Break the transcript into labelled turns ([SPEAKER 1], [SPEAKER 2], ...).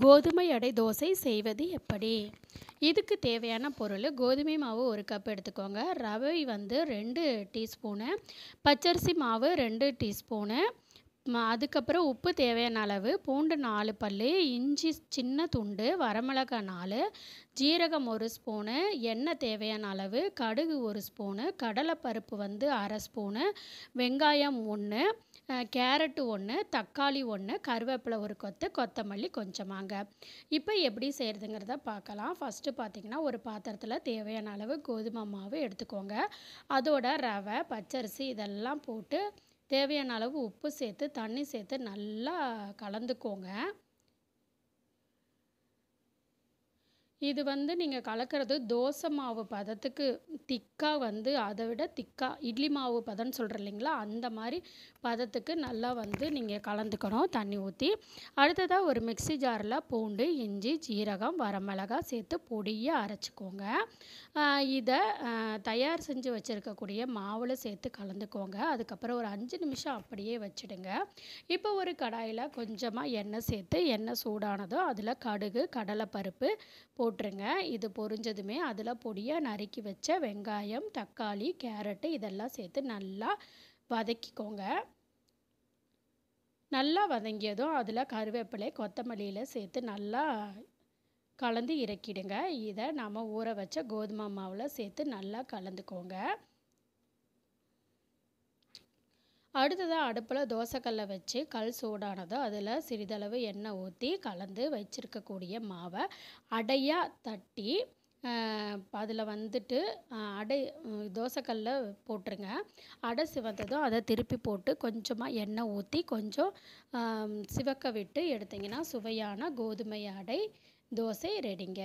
[SPEAKER 1] கோதுமை அடை தோசை செய்வது எப்படி இதுக்கு தேவையான பொருள் கோதுமை மாவு ஒரு கப் எடுத்துக்கோங்க ரவை வந்து ரெண்டு டீஸ்பூனு பச்சரிசி மாவு ரெண்டு டீஸ்பூனு அதுக்கப்புறம் உப்பு தேவையான அளவு பூண்டு நாலு பல் இஞ்சி சின்ன துண்டு வரமிளகாய் நாலு ஜீரகம் ஒரு ஸ்பூனு எண்ணெய் தேவையான அளவு கடுகு ஒரு ஸ்பூனு கடலைப்பருப்பு வந்து அரை ஸ்பூனு வெங்காயம் ஒன்று கேரட்டு ஒன்று தக்காளி ஒன்று கருவேப்பிலை ஒரு கொத்து கொத்தமல்லி கொஞ்சமாங்க இப்போ எப்படி செய்கிறதுங்கிறத பார்க்கலாம் ஃபஸ்ட்டு பார்த்திங்கன்னா ஒரு பாத்திரத்தில் தேவையான அளவு கோதுமை மாவு எடுத்துக்கோங்க அதோட ரவை பச்சரிசி இதெல்லாம் போட்டு தேவையான அளவு உப்பு சேர்த்து தண்ணி சேர்த்து நல்லா கலந்துக்கோங்க இது வந்து நீங்கள் கலக்கிறது தோசை மாவு பதத்துக்கு திக்காக வந்து அதை விட திக்காக இட்லி மாவு பதம்னு சொல்கிற இல்லைங்களா அந்த மாதிரி பதத்துக்கு நல்லா வந்து நீங்கள் கலந்துக்கணும் தண்ணி ஊற்றி அடுத்ததாக ஒரு மிக்சி ஜாரில் பூண்டு இஞ்சி ஜீரகம் வரமிளகா சேர்த்து பொடியாக அரைச்சிக்கோங்க இதை தயார் செஞ்சு வச்சுருக்கக்கூடிய மாவில் சேர்த்து கலந்துக்கோங்க அதுக்கப்புறம் ஒரு அஞ்சு நிமிஷம் அப்படியே வச்சுடுங்க இப்போ ஒரு கடாயில் கொஞ்சமாக எண்ணெய் சேர்த்து எண்ணெய் சூடானதோ அதில் கடுகு கடலை பருப்பு பொ போட்டுருங்க இது பொரிஞ்சதுமே அதில் பொடியாக நறுக்கி வச்ச வெங்காயம் தக்காளி கேரட்டு இதெல்லாம் சேர்த்து நல்லா வதக்கிக்கோங்க நல்லா வதங்கியதும் அதில் கருவேப்பிலை கொத்தமல்லியில் சேர்த்து நல்லா கலந்து இறக்கிடுங்க இதை நம்ம ஊற வச்ச கோதுமை மாவில் சேர்த்து நல்லா கலந்துக்கோங்க அடுத்ததாக அடுப்பில் தோசைக்கல்லை வச்சு கல் சூடானதும் அதில் சிறிதளவு எண்ணெய் ஊற்றி கலந்து வச்சிருக்கக்கூடிய மாவை அடையாக தட்டி அதில் வந்துட்டு அடை தோசைக்கல்ல போட்டுருங்க அடை சிவந்ததும் அதை திருப்பி போட்டு கொஞ்சமாக எண்ணெய் ஊற்றி கொஞ்சம் சிவக்க விட்டு எடுத்திங்கன்னா சுவையான கோதுமை அடை தோசை ரெடிங்க